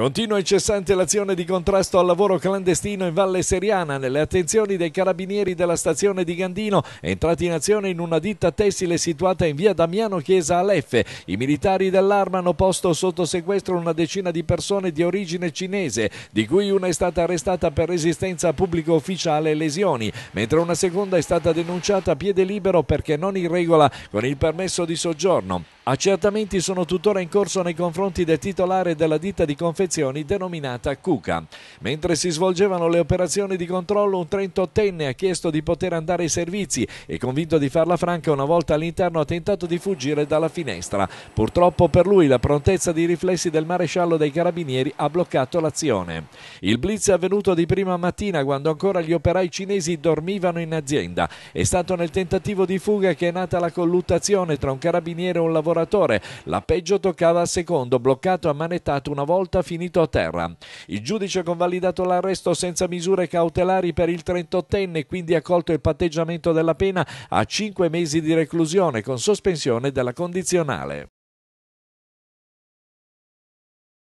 Continua incessante l'azione di contrasto al lavoro clandestino in Valle Seriana nelle attenzioni dei carabinieri della stazione di Gandino, entrati in azione in una ditta tessile situata in via Damiano Chiesa Aleffe. I militari dell'arma hanno posto sotto sequestro una decina di persone di origine cinese, di cui una è stata arrestata per resistenza a pubblico ufficiale e lesioni, mentre una seconda è stata denunciata a piede libero perché non in regola con il permesso di soggiorno. Accertamenti sono tuttora in corso nei confronti del titolare della ditta di confezioni denominata Cuca. Mentre si svolgevano le operazioni di controllo, un 38enne ha chiesto di poter andare ai servizi e convinto di farla franca una volta all'interno ha tentato di fuggire dalla finestra. Purtroppo per lui la prontezza di riflessi del maresciallo dei carabinieri ha bloccato l'azione. Il blitz è avvenuto di prima mattina quando ancora gli operai cinesi dormivano in azienda. È stato nel tentativo di fuga che è nata la colluttazione tra un carabiniere e un lavoratore lavoratore, la peggio toccava al secondo, bloccato e ammanettato una volta finito a terra. Il giudice ha convalidato l'arresto senza misure cautelari per il 38enne, quindi ha colto il patteggiamento della pena a 5 mesi di reclusione con sospensione della condizionale.